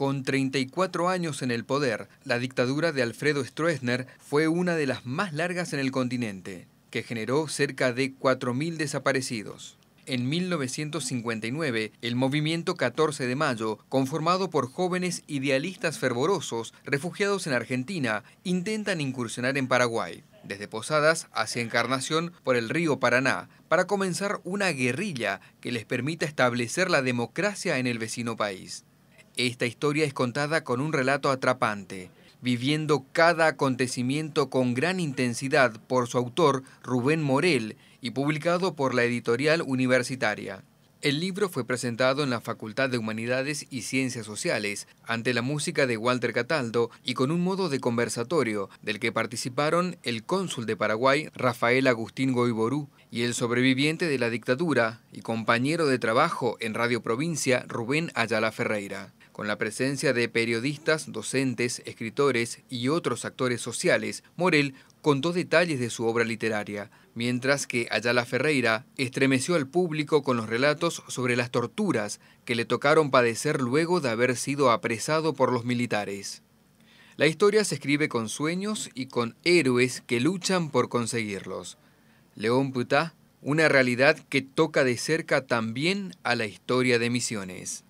Con 34 años en el poder, la dictadura de Alfredo Stroessner fue una de las más largas en el continente, que generó cerca de 4.000 desaparecidos. En 1959, el movimiento 14 de Mayo, conformado por jóvenes idealistas fervorosos refugiados en Argentina, intentan incursionar en Paraguay, desde Posadas hacia Encarnación por el río Paraná, para comenzar una guerrilla que les permita establecer la democracia en el vecino país. Esta historia es contada con un relato atrapante, viviendo cada acontecimiento con gran intensidad por su autor Rubén Morel y publicado por la editorial universitaria. El libro fue presentado en la Facultad de Humanidades y Ciencias Sociales, ante la música de Walter Cataldo y con un modo de conversatorio del que participaron el cónsul de Paraguay, Rafael Agustín Goiború, y el sobreviviente de la dictadura y compañero de trabajo en Radio Provincia, Rubén Ayala Ferreira con la presencia de periodistas, docentes, escritores y otros actores sociales, Morel contó detalles de su obra literaria, mientras que Ayala Ferreira estremeció al público con los relatos sobre las torturas que le tocaron padecer luego de haber sido apresado por los militares. La historia se escribe con sueños y con héroes que luchan por conseguirlos. León Putá, una realidad que toca de cerca también a la historia de Misiones.